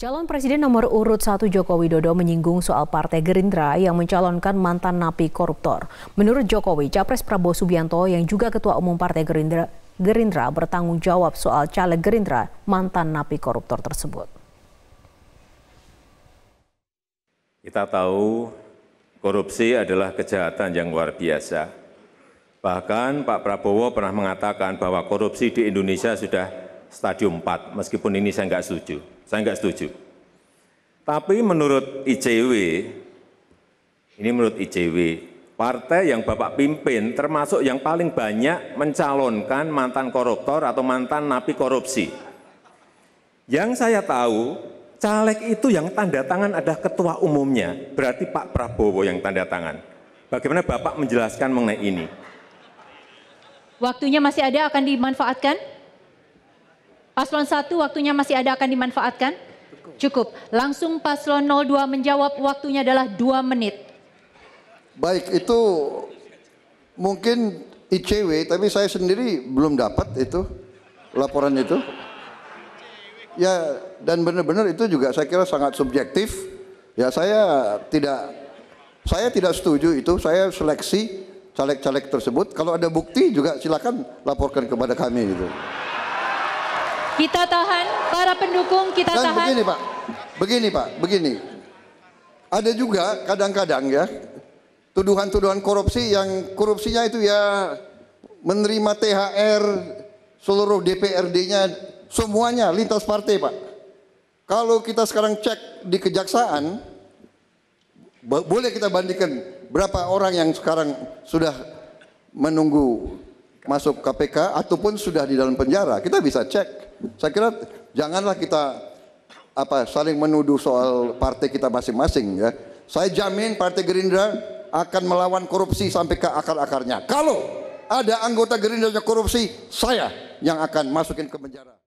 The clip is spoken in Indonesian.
Calon Presiden nomor urut 1 Joko Widodo menyinggung soal Partai Gerindra yang mencalonkan mantan napi koruptor. Menurut Jokowi, Capres Prabowo Subianto yang juga Ketua Umum Partai Gerindra, Gerindra bertanggung jawab soal caleg Gerindra mantan napi koruptor tersebut. Kita tahu korupsi adalah kejahatan yang luar biasa. Bahkan Pak Prabowo pernah mengatakan bahwa korupsi di Indonesia sudah stadium 4, meskipun ini saya nggak setuju saya enggak setuju. Tapi menurut ICW, ini menurut ICW, partai yang Bapak pimpin termasuk yang paling banyak mencalonkan mantan koruptor atau mantan napi korupsi. Yang saya tahu, caleg itu yang tanda tangan ada ketua umumnya, berarti Pak Prabowo yang tanda tangan. Bagaimana Bapak menjelaskan mengenai ini? Waktunya masih ada akan dimanfaatkan? Paslon 1 waktunya masih ada akan dimanfaatkan? Cukup. Langsung paslon 02 menjawab waktunya adalah 2 menit. Baik, itu mungkin ICW tapi saya sendiri belum dapat itu laporan itu. Ya dan benar-benar itu juga saya kira sangat subjektif. Ya saya tidak saya tidak setuju itu. Saya seleksi caleg-caleg tersebut. Kalau ada bukti juga silakan laporkan kepada kami gitu. Kita tahan, para pendukung kita Dan tahan. Begini Pak, begini Pak, begini. Ada juga kadang-kadang ya tuduhan-tuduhan korupsi yang korupsinya itu ya menerima THR seluruh DPRD-nya semuanya lintas partai Pak. Kalau kita sekarang cek di kejaksaan, boleh kita bandingkan berapa orang yang sekarang sudah menunggu masuk KPK ataupun sudah di dalam penjara kita bisa cek saya kira janganlah kita apa saling menuduh soal partai kita masing-masing ya saya jamin partai Gerindra akan melawan korupsi sampai ke akar-akarnya kalau ada anggota Gerindra yang korupsi saya yang akan masukin ke penjara